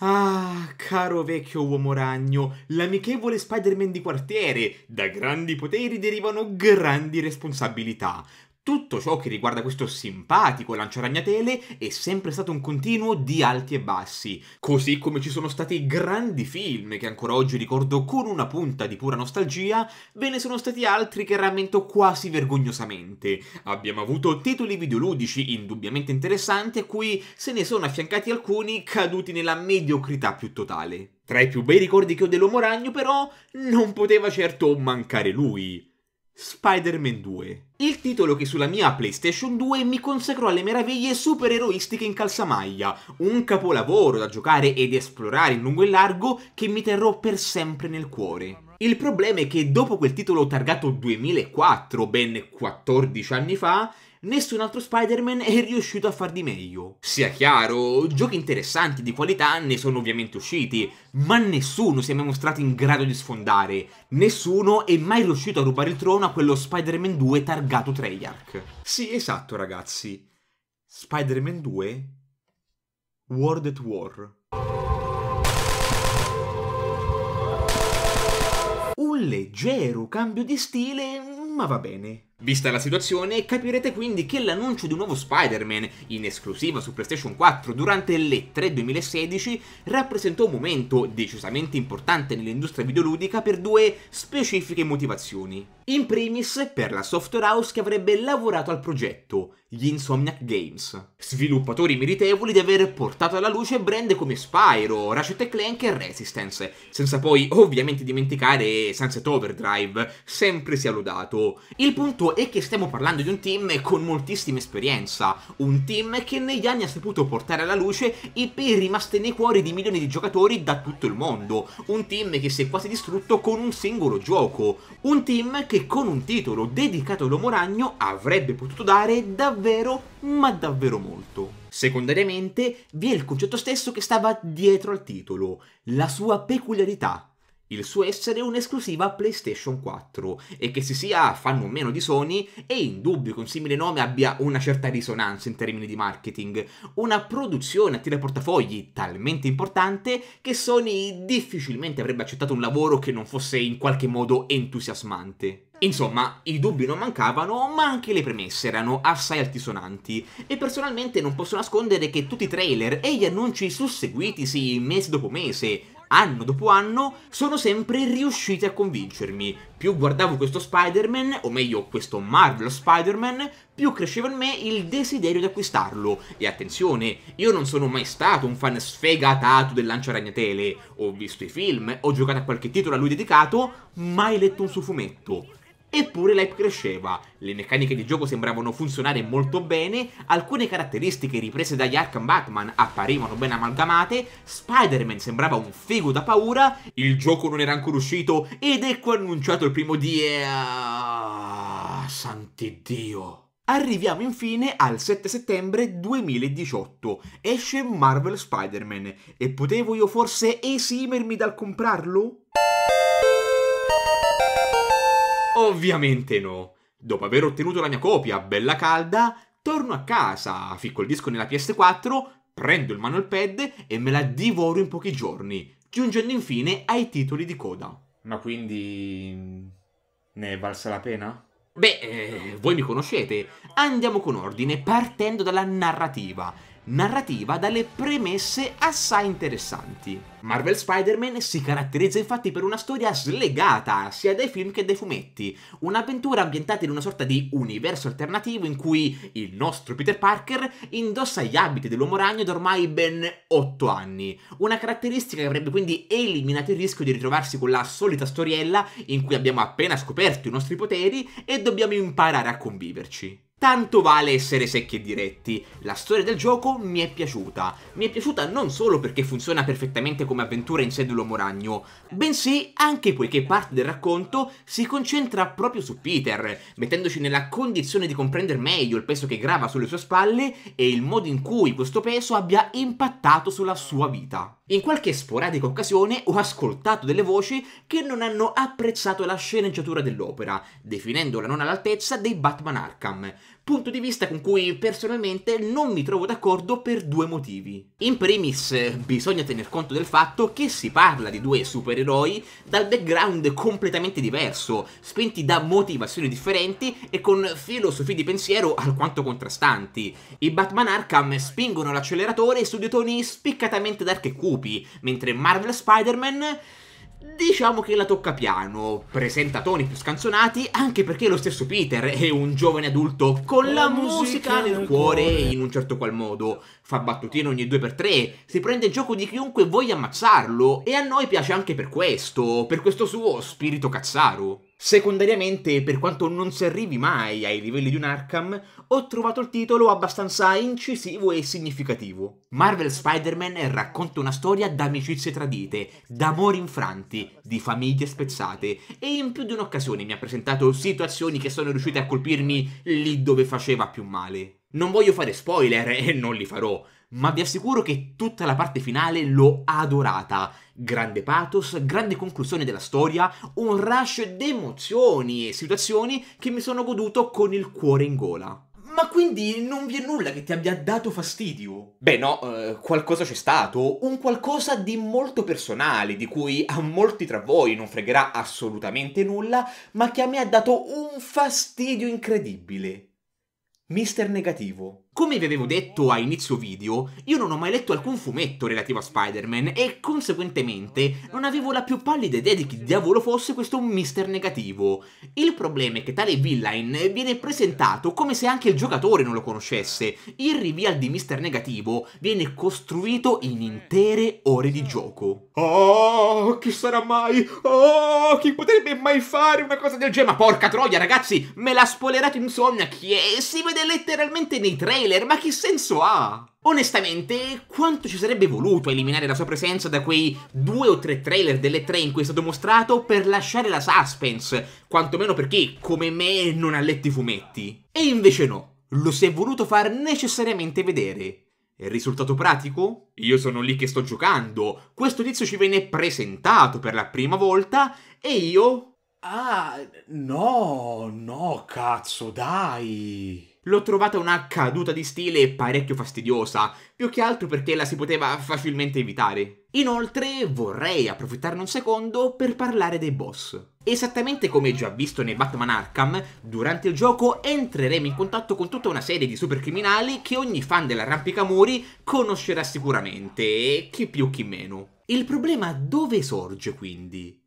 Ah, caro vecchio uomo ragno, l'amichevole Spider-Man di quartiere, da grandi poteri derivano grandi responsabilità. Tutto ciò che riguarda questo simpatico lanciaragnatele è sempre stato un continuo di alti e bassi, così come ci sono stati grandi film che ancora oggi ricordo con una punta di pura nostalgia, ve ne sono stati altri che rammento quasi vergognosamente. Abbiamo avuto titoli videoludici indubbiamente interessanti a cui se ne sono affiancati alcuni caduti nella mediocrità più totale. Tra i più bei ricordi che ho dell'Uomo Ragno però non poteva certo mancare lui. Spider-Man 2. Il titolo che sulla mia PlayStation 2 mi consacrò alle meraviglie supereroistiche in calzamaglia, un capolavoro da giocare ed esplorare in lungo e largo che mi terrò per sempre nel cuore. Il problema è che dopo quel titolo targato 2004, ben 14 anni fa, nessun altro Spider-Man è riuscito a far di meglio. Sia chiaro, giochi interessanti di qualità ne sono ovviamente usciti, ma nessuno si è mai mostrato in grado di sfondare, nessuno è mai riuscito a rubare il trono a quello Spider-Man 2 targato Treyarch. Sì, esatto ragazzi, Spider-Man 2 World at War. Un leggero cambio di stile, ma va bene. Vista la situazione, capirete quindi che l'annuncio di un nuovo Spider-Man, in esclusiva su PlayStation 4 durante le 3 2016, rappresentò un momento decisamente importante nell'industria videoludica per due specifiche motivazioni. In primis, per la software house che avrebbe lavorato al progetto, gli Insomniac Games, sviluppatori meritevoli di aver portato alla luce brand come Spyro, Ratchet Clank e Resistance, senza poi ovviamente dimenticare Sunset Overdrive, sempre sia lodato. Il punto suo e che stiamo parlando di un team con moltissima esperienza, un team che negli anni ha saputo portare alla luce i peri rimasti nei cuori di milioni di giocatori da tutto il mondo, un team che si è quasi distrutto con un singolo gioco, un team che con un titolo dedicato all'Uomo Ragno avrebbe potuto dare davvero ma davvero molto. Secondariamente vi è il concetto stesso che stava dietro al titolo, la sua peculiarità, il suo essere un'esclusiva PlayStation 4 e che si sia fanno o meno di Sony è indubbio che un simile nome abbia una certa risonanza in termini di marketing, una produzione a tiraportafogli talmente importante che Sony difficilmente avrebbe accettato un lavoro che non fosse in qualche modo entusiasmante. Insomma, i dubbi non mancavano, ma anche le premesse erano assai altisonanti, e personalmente non posso nascondere che tutti i trailer e gli annunci susseguitisi mese dopo mese, anno dopo anno, sono sempre riusciti a convincermi. Più guardavo questo Spider-Man, o meglio questo Marvel Spider-Man, più cresceva in me il desiderio di acquistarlo. E attenzione, io non sono mai stato un fan sfegatato del ragnatele. Ho visto i film, ho giocato a qualche titolo a lui dedicato, mai letto un suo fumetto. Eppure l'hype cresceva, le meccaniche di gioco sembravano funzionare molto bene, alcune caratteristiche riprese dagli Arkham Batman apparivano ben amalgamate, Spider-Man sembrava un figo da paura, il gioco non era ancora uscito ed ecco annunciato il primo di... Ah, eh, santidio! Arriviamo infine al 7 settembre 2018, esce Marvel Spider-Man e potevo io forse esimermi dal comprarlo? Ovviamente no. Dopo aver ottenuto la mia copia, bella calda, torno a casa, ficco il disco nella PS4, prendo il pad e me la divoro in pochi giorni, giungendo infine ai titoli di coda. Ma quindi... ne è valsa la pena? Beh, eh, voi mi conoscete. Andiamo con ordine, partendo dalla narrativa narrativa dalle premesse assai interessanti. Marvel Spider-Man si caratterizza infatti per una storia slegata sia dai film che dai fumetti, un'avventura ambientata in una sorta di universo alternativo in cui il nostro Peter Parker indossa gli abiti dell'uomo ragno da ormai ben 8 anni, una caratteristica che avrebbe quindi eliminato il rischio di ritrovarsi con la solita storiella in cui abbiamo appena scoperto i nostri poteri e dobbiamo imparare a conviverci. Tanto vale essere secchi e diretti, la storia del gioco mi è piaciuta. Mi è piaciuta non solo perché funziona perfettamente come avventura in sé dell'uomo ragno, bensì anche poiché parte del racconto si concentra proprio su Peter, mettendoci nella condizione di comprendere meglio il peso che grava sulle sue spalle e il modo in cui questo peso abbia impattato sulla sua vita. In qualche sporadica occasione ho ascoltato delle voci che non hanno apprezzato la sceneggiatura dell'opera, definendola non all'altezza dei Batman Arkham punto di vista con cui personalmente non mi trovo d'accordo per due motivi. In primis, bisogna tener conto del fatto che si parla di due supereroi dal background completamente diverso, spinti da motivazioni differenti e con filosofie di pensiero alquanto contrastanti. I Batman Arkham spingono l'acceleratore su due toni spiccatamente dark e cupi, mentre Marvel Spider-Man Diciamo che la tocca piano, presenta toni più scanzonati anche perché lo stesso Peter è un giovane adulto con la, la musica, musica nel cuore, cuore in un certo qual modo, fa battutine ogni 2x3, si prende il gioco di chiunque voglia ammazzarlo e a noi piace anche per questo, per questo suo spirito cazzaro. Secondariamente, per quanto non si arrivi mai ai livelli di un Arkham, ho trovato il titolo abbastanza incisivo e significativo. Marvel Spider-Man racconta una storia d'amicizie tradite, d'amori infranti, di famiglie spezzate e in più di un'occasione mi ha presentato situazioni che sono riuscite a colpirmi lì dove faceva più male. Non voglio fare spoiler e non li farò, ma vi assicuro che tutta la parte finale l'ho adorata. Grande pathos, grande conclusione della storia, un rush d'emozioni e situazioni che mi sono goduto con il cuore in gola. Ma quindi non vi è nulla che ti abbia dato fastidio? Beh no, eh, qualcosa c'è stato, un qualcosa di molto personale, di cui a molti tra voi non fregherà assolutamente nulla, ma che a me ha dato un fastidio incredibile. Mister Negativo. Come vi avevo detto a inizio video, io non ho mai letto alcun fumetto relativo a Spider-Man e conseguentemente non avevo la più pallida idea di chi diavolo fosse questo mister negativo. Il problema è che tale villain viene presentato come se anche il giocatore non lo conoscesse. Il reveal di mister negativo viene costruito in intere ore di gioco. Oh, chi sarà mai? Oh, chi potrebbe mai fare una cosa del genere? Ma porca troia ragazzi, me l'ha spoilerato Insomnia chi è? Si vede letteralmente nei trailer trailer, ma che senso ha? Onestamente, quanto ci sarebbe voluto eliminare la sua presenza da quei due o tre trailer delle tre in cui è stato mostrato per lasciare la suspense, quantomeno perché, come me, non ha letto i fumetti. E invece no, lo si è voluto far necessariamente vedere. Il risultato pratico? Io sono lì che sto giocando, questo tizio ci venne presentato per la prima volta e io... Ah, no, no, cazzo, dai! l'ho trovata una caduta di stile parecchio fastidiosa, più che altro perché la si poteva facilmente evitare. Inoltre vorrei approfittarne un secondo per parlare dei boss. Esattamente come già visto nei Batman Arkham, durante il gioco entreremo in contatto con tutta una serie di supercriminali che ogni fan dell'arrampicamuri conoscerà sicuramente, e chi più chi meno. Il problema dove sorge quindi?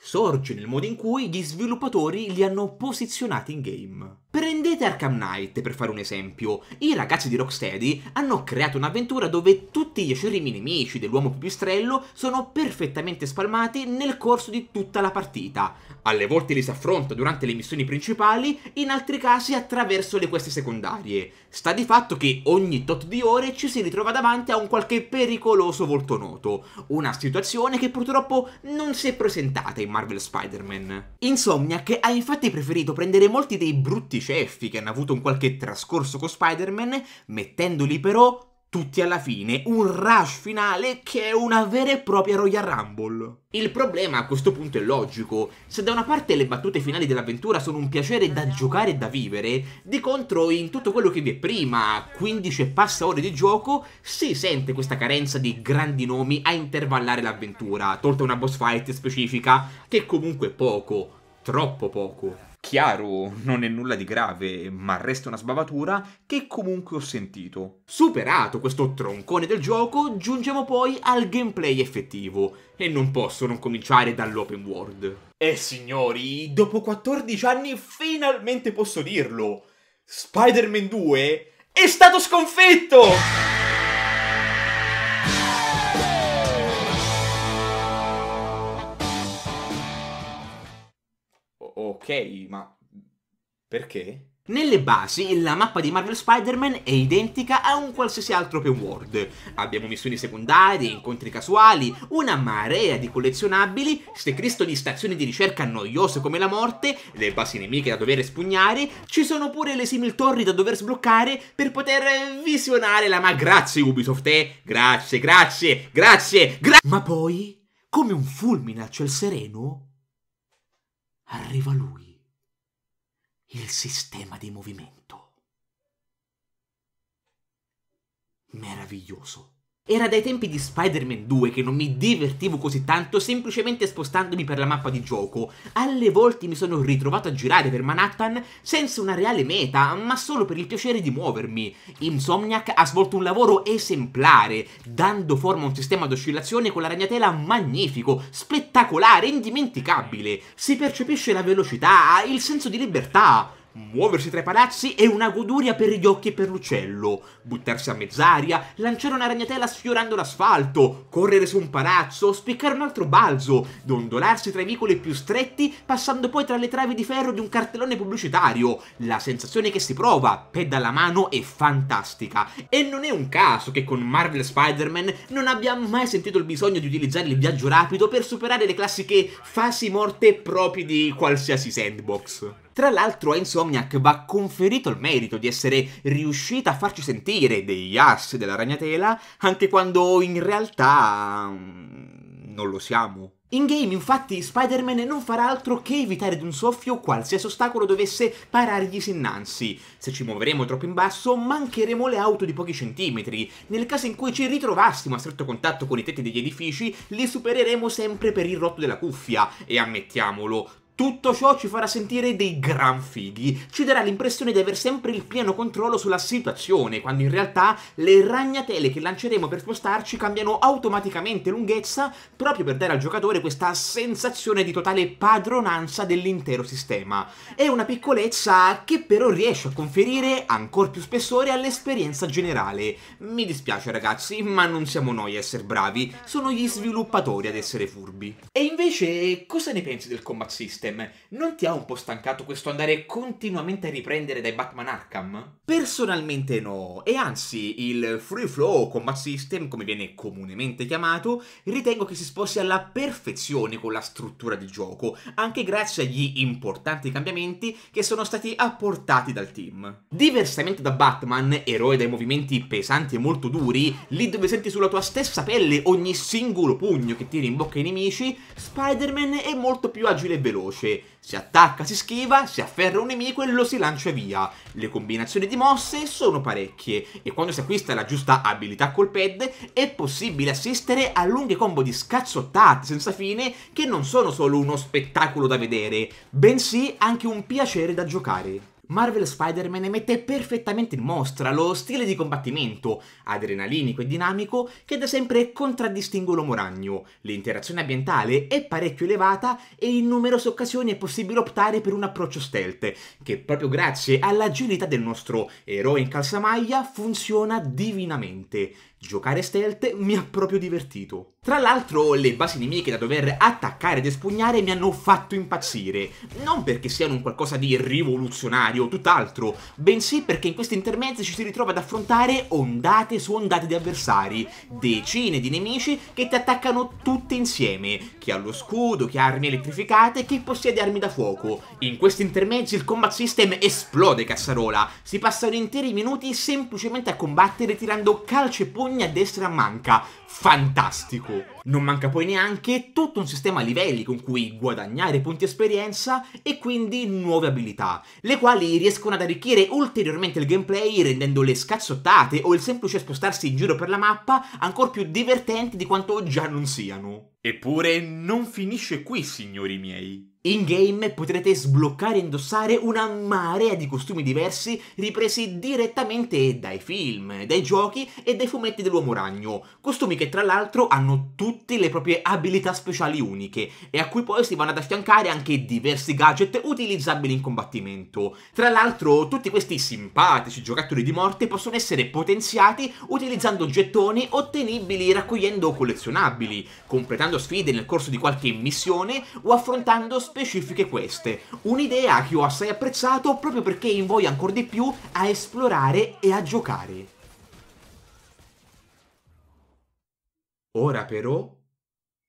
Sorge nel modo in cui gli sviluppatori li hanno posizionati in game. Prendete Arkham Knight per fare un esempio. I ragazzi di Rocksteady hanno creato un'avventura dove tutti gli acerrimi nemici dell'uomo pipistrello sono perfettamente spalmati nel corso di tutta la partita. Alle volte li si affronta durante le missioni principali, in altri casi attraverso le queste secondarie. Sta di fatto che ogni tot di ore ci si ritrova davanti a un qualche pericoloso volto noto. Una situazione che purtroppo non si è presentata in Marvel Spider-Man. Insomniac ha infatti preferito prendere molti dei brutti Effi che hanno avuto un qualche trascorso con Spider-Man, mettendoli però tutti alla fine, un rush finale che è una vera e propria Royal Rumble. Il problema a questo punto è logico, se da una parte le battute finali dell'avventura sono un piacere da giocare e da vivere, di contro in tutto quello che vi è prima, 15 e passa ore di gioco, si sente questa carenza di grandi nomi a intervallare l'avventura, tolta una boss fight specifica, che comunque è poco, troppo poco chiaro, non è nulla di grave, ma resta una sbavatura che comunque ho sentito. Superato questo troncone del gioco, giungiamo poi al gameplay effettivo, e non posso non cominciare dall'open world. E signori, dopo 14 anni finalmente posso dirlo, Spider-Man 2 è stato sconfitto! ma perché? Nelle basi, la mappa di Marvel Spider-Man è identica a un qualsiasi altro open world. Abbiamo missioni secondarie, incontri casuali, una marea di collezionabili, ste cristo di stazioni di ricerca noiose come la morte, le basi nemiche da dover espugnare, ci sono pure le simil torri da dover sbloccare per poter visionare la ma grazie Ubisoft, eh? Grazie, grazie, grazie, grazie! Ma poi, come un fulmine al ciel sereno, arriva lui, il sistema di movimento. Meraviglioso. Era dai tempi di Spider-Man 2 che non mi divertivo così tanto semplicemente spostandomi per la mappa di gioco. Alle volte mi sono ritrovato a girare per Manhattan senza una reale meta, ma solo per il piacere di muovermi. Insomniac ha svolto un lavoro esemplare, dando forma a un sistema d'oscillazione con la ragnatela magnifico, spettacolare, indimenticabile. Si percepisce la velocità, il senso di libertà. Muoversi tra i palazzi è una goduria per gli occhi e per l'uccello. Buttarsi a mezz'aria, lanciare una ragnatela sfiorando l'asfalto, correre su un palazzo, spiccare un altro balzo, dondolarsi tra i vicoli più stretti, passando poi tra le travi di ferro di un cartellone pubblicitario. La sensazione che si prova, pedala mano, è fantastica. E non è un caso che con Marvel Spider-Man non abbia mai sentito il bisogno di utilizzare il viaggio rapido per superare le classiche fasi morte proprie di qualsiasi sandbox. Tra l'altro a Insomniac va conferito il merito di essere riuscita a farci sentire degli assi della ragnatela, anche quando in realtà mm, non lo siamo. In game, infatti, Spider-Man non farà altro che evitare d'un soffio qualsiasi ostacolo dovesse parargli innanzi. Se ci muoveremo troppo in basso, mancheremo le auto di pochi centimetri. Nel caso in cui ci ritrovassimo a stretto contatto con i tetti degli edifici, li supereremo sempre per il rotto della cuffia. E ammettiamolo, tutto ciò ci farà sentire dei gran fighi, ci darà l'impressione di aver sempre il pieno controllo sulla situazione, quando in realtà le ragnatele che lanceremo per spostarci cambiano automaticamente lunghezza proprio per dare al giocatore questa sensazione di totale padronanza dell'intero sistema. È una piccolezza che però riesce a conferire ancora più spessore all'esperienza generale. Mi dispiace ragazzi, ma non siamo noi a essere bravi, sono gli sviluppatori ad essere furbi. E invece cosa ne pensi del combat system? System, non ti ha un po' stancato questo andare continuamente a riprendere dai Batman Arkham? Personalmente no, e anzi il Free Flow Combat System, come viene comunemente chiamato, ritengo che si sposi alla perfezione con la struttura di gioco, anche grazie agli importanti cambiamenti che sono stati apportati dal team. Diversamente da Batman, eroe dai movimenti pesanti e molto duri, lì dove senti sulla tua stessa pelle ogni singolo pugno che tiri in bocca ai nemici, Spider-Man è molto più agile e veloce veloce, si attacca, si schiva, si afferra un nemico e lo si lancia via. Le combinazioni di mosse sono parecchie e quando si acquista la giusta abilità col pad è possibile assistere a lunghe combo di scazzottate senza fine che non sono solo uno spettacolo da vedere, bensì anche un piacere da giocare. Marvel Spider-Man mette perfettamente in mostra lo stile di combattimento, adrenalinico e dinamico, che da sempre contraddistingue l'uomo ragno. L'interazione ambientale è parecchio elevata e in numerose occasioni è possibile optare per un approccio stealth, che proprio grazie all'agilità del nostro eroe in calzamaglia funziona divinamente. Giocare stealth mi ha proprio divertito. Tra l'altro le basi nemiche da dover attaccare ed espugnare mi hanno fatto impazzire, non perché siano un qualcosa di rivoluzionario, tutt'altro, bensì perché in questi intermezzi ci si ritrova ad affrontare ondate su ondate di avversari, decine di nemici che ti attaccano tutti insieme, chi ha lo scudo, chi ha armi elettrificate, chi possiede armi da fuoco. In questi intermezzi il combat system esplode cazzarola, si passano interi minuti semplicemente a combattere tirando calci e pugni ogni a destra manca. Fantastico! Non manca poi neanche tutto un sistema a livelli con cui guadagnare punti esperienza e quindi nuove abilità, le quali riescono ad arricchire ulteriormente il gameplay rendendo le scazzottate o il semplice spostarsi in giro per la mappa ancora più divertenti di quanto già non siano. Eppure non finisce qui, signori miei. In game potrete sbloccare e indossare una marea di costumi diversi ripresi direttamente dai film, dai giochi e dai fumetti dell'Uomo Ragno, costumi che tra l'altro hanno tutte le proprie abilità speciali uniche e a cui poi si vanno ad affiancare anche diversi gadget utilizzabili in combattimento. Tra l'altro tutti questi simpatici giocattoli di morte possono essere potenziati utilizzando gettoni ottenibili raccogliendo collezionabili, completando sfide nel corso di qualche missione o affrontando specifiche queste. Un'idea che ho assai apprezzato proprio perché invoglia ancora di più a esplorare e a giocare. Ora però,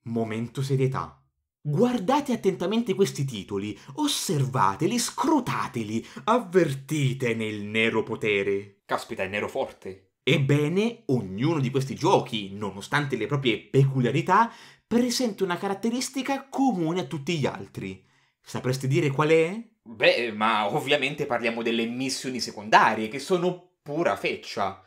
momento serietà. Guardate attentamente questi titoli, osservateli, scrutateli, avvertite nel nero potere. Caspita, è nero forte. Ebbene, ognuno di questi giochi, nonostante le proprie peculiarità, presenta una caratteristica comune a tutti gli altri. Sapresti dire qual è? Beh, ma ovviamente parliamo delle missioni secondarie, che sono pura feccia.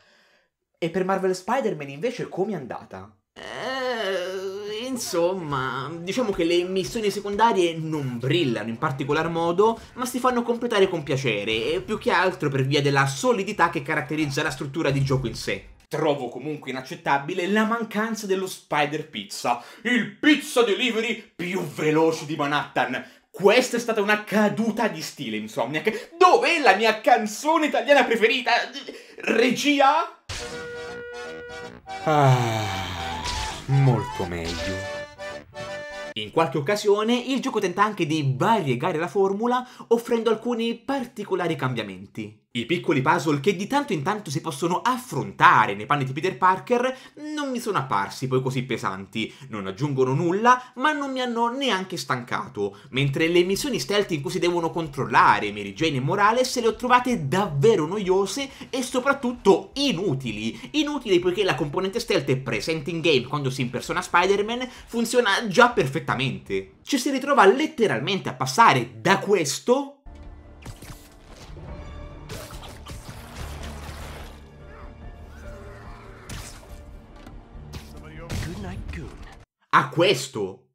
E per Marvel Spider-Man invece come è andata? Eh, insomma, diciamo che le missioni secondarie non brillano in particolar modo, ma si fanno completare con piacere, più che altro per via della solidità che caratterizza la struttura di gioco in sé trovo comunque inaccettabile la mancanza dello Spider Pizza, il pizza delivery più veloce di Manhattan. Questa è stata una caduta di stile, Insomniac. Dov'è la mia canzone italiana preferita? Regia? Ah, molto meglio. In qualche occasione il gioco tenta anche di variegare la formula offrendo alcuni particolari cambiamenti. I piccoli puzzle che di tanto in tanto si possono affrontare nei panni di Peter Parker non mi sono apparsi poi così pesanti, non aggiungono nulla, ma non mi hanno neanche stancato, mentre le missioni stealth in cui si devono controllare Mary Jane e Morales le ho trovate davvero noiose e soprattutto inutili. Inutili poiché la componente stealth presente in game quando si impersona Spider-Man funziona già perfettamente. Ci si ritrova letteralmente a passare da questo A questo?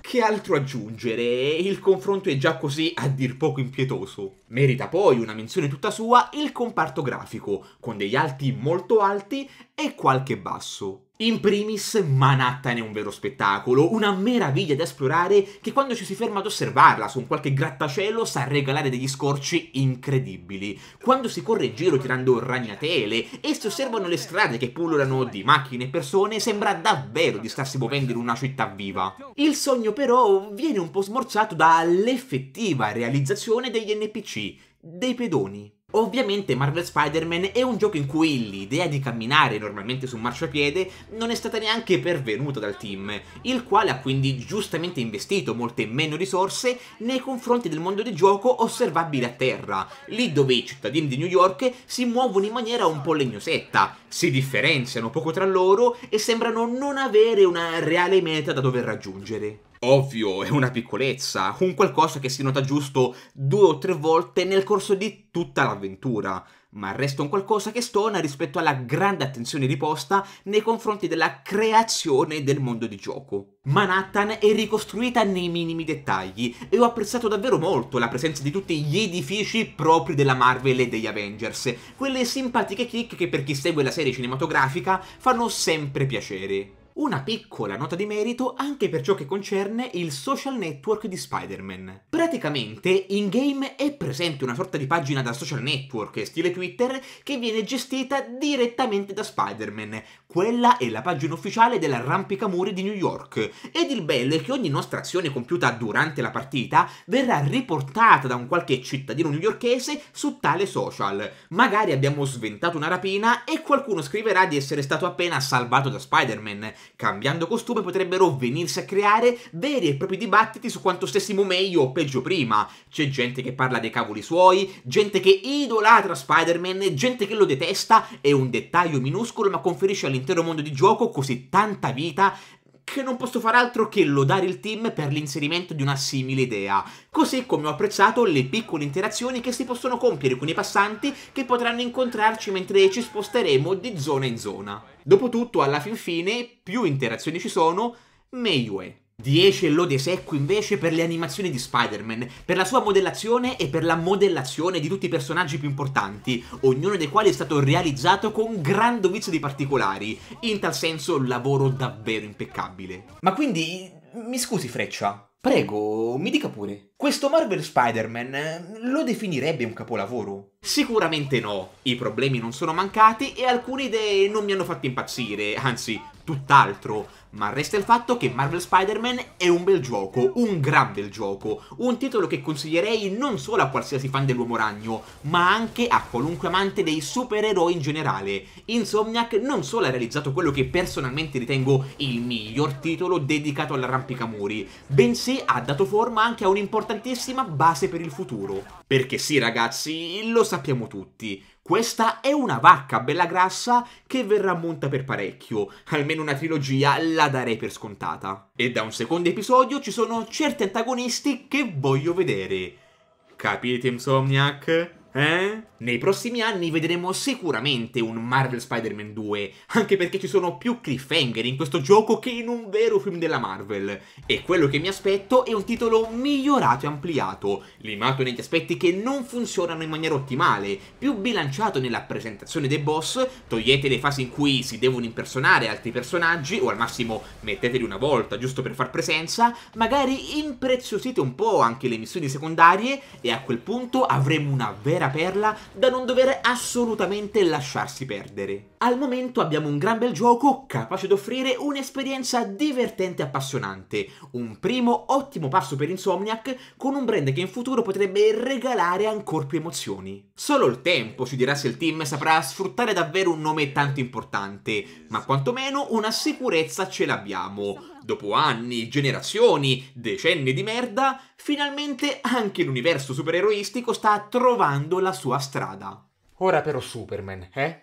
Che altro aggiungere? Il confronto è già così a dir poco impietoso. Merita poi una menzione tutta sua il comparto grafico, con degli alti molto alti e qualche basso. In primis, Manhattan è un vero spettacolo, una meraviglia da esplorare che quando ci si ferma ad osservarla su un qualche grattacielo sa regalare degli scorci incredibili. Quando si corre in giro tirando ragnatele e si osservano le strade che pullulano di macchine e persone, sembra davvero di starsi muovendo in una città viva. Il sogno però viene un po' smorzato dall'effettiva realizzazione degli NPC, dei pedoni. Ovviamente Marvel Spider-Man è un gioco in cui l'idea di camminare normalmente su un marciapiede non è stata neanche pervenuta dal team, il quale ha quindi giustamente investito molte meno risorse nei confronti del mondo di gioco osservabile a terra, lì dove i cittadini di New York si muovono in maniera un po' legnosetta, si differenziano poco tra loro e sembrano non avere una reale meta da dover raggiungere. Ovvio, è una piccolezza, un qualcosa che si nota giusto due o tre volte nel corso di tutta l'avventura, ma resta un qualcosa che stona rispetto alla grande attenzione riposta nei confronti della creazione del mondo di gioco. Manhattan è ricostruita nei minimi dettagli e ho apprezzato davvero molto la presenza di tutti gli edifici propri della Marvel e degli Avengers, quelle simpatiche kick che per chi segue la serie cinematografica fanno sempre piacere una piccola nota di merito anche per ciò che concerne il social network di Spider-Man. Praticamente in game è presente una sorta di pagina da social network, stile Twitter, che viene gestita direttamente da Spider-Man, quella è la pagina ufficiale dell'arrampicamuri di New York ed il bello è che ogni nostra azione compiuta durante la partita verrà riportata da un qualche cittadino newyorkese su tale social. Magari abbiamo sventato una rapina e qualcuno scriverà di essere stato appena salvato da Spider-Man. Cambiando costume potrebbero venirsi a creare veri e propri dibattiti su quanto stessimo meglio o peggio prima. C'è gente che parla dei cavoli suoi, gente che idolatra Spider-Man, gente che lo detesta è un dettaglio minuscolo ma conferisce all'interno intero mondo di gioco così tanta vita che non posso far altro che lodare il team per l'inserimento di una simile idea, così come ho apprezzato le piccole interazioni che si possono compiere con i passanti che potranno incontrarci mentre ci sposteremo di zona in zona. Dopotutto, alla fin fine, più interazioni ci sono, meglio è. 10 lode secco invece per le animazioni di Spider-Man, per la sua modellazione e per la modellazione di tutti i personaggi più importanti, ognuno dei quali è stato realizzato con gran dovizia di particolari, in tal senso lavoro davvero impeccabile. Ma quindi, mi scusi Freccia, prego, mi dica pure. Questo Marvel Spider-Man eh, lo definirebbe un capolavoro? Sicuramente no, i problemi non sono mancati e alcune idee non mi hanno fatto impazzire, anzi, tutt'altro, ma resta il fatto che Marvel Spider-Man è un bel gioco, un gran bel gioco, un titolo che consiglierei non solo a qualsiasi fan dell'Uomo Ragno, ma anche a qualunque amante dei supereroi in generale. Insomniac non solo ha realizzato quello che personalmente ritengo il miglior titolo dedicato all'arrampicamuri, bensì ha dato forma anche a un importante importantissima base per il futuro. Perché sì ragazzi, lo sappiamo tutti, questa è una vacca bella grassa che verrà monta per parecchio, almeno una trilogia la darei per scontata. E da un secondo episodio ci sono certi antagonisti che voglio vedere. Capite Insomniac? Eh? Nei prossimi anni vedremo sicuramente un Marvel Spider-Man 2, anche perché ci sono più cliffhanger in questo gioco che in un vero film della Marvel. E quello che mi aspetto è un titolo migliorato e ampliato, limato negli aspetti che non funzionano in maniera ottimale, più bilanciato nella presentazione dei boss, togliete le fasi in cui si devono impersonare altri personaggi, o al massimo metteteli una volta giusto per far presenza, magari impreziosite un po' anche le missioni secondarie, e a quel punto avremo una vera vera perla da non dover assolutamente lasciarsi perdere. Al momento abbiamo un gran bel gioco capace di offrire un'esperienza divertente e appassionante, un primo ottimo passo per Insomniac con un brand che in futuro potrebbe regalare ancor più emozioni. Solo il tempo ci dirà se il team saprà sfruttare davvero un nome tanto importante, ma quantomeno una sicurezza ce l'abbiamo. Dopo anni, generazioni, decenni di merda, finalmente anche l'universo supereroistico sta trovando seguendo la sua strada. Ora però Superman, eh?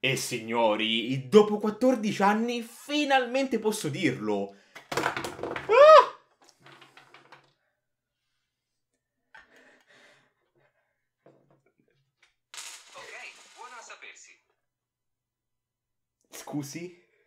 E signori, dopo 14 anni finalmente posso dirlo. Cusi.